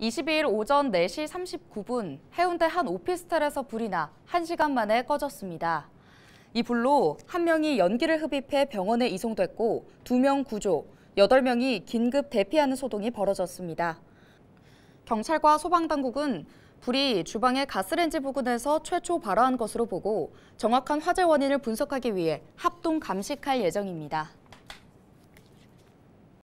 22일 오전 4시 39분 해운대 한 오피스텔에서 불이 나 1시간 만에 꺼졌습니다. 이 불로 한 명이 연기를 흡입해 병원에 이송됐고 두 명 구조, 여덟 명이 긴급 대피하는 소동이 벌어졌습니다. 경찰과 소방당국은 불이 주방의 가스렌지 부근에서 최초 발화한 것으로 보고 정확한 화재 원인을 분석하기 위해 합동 감식할 예정입니다.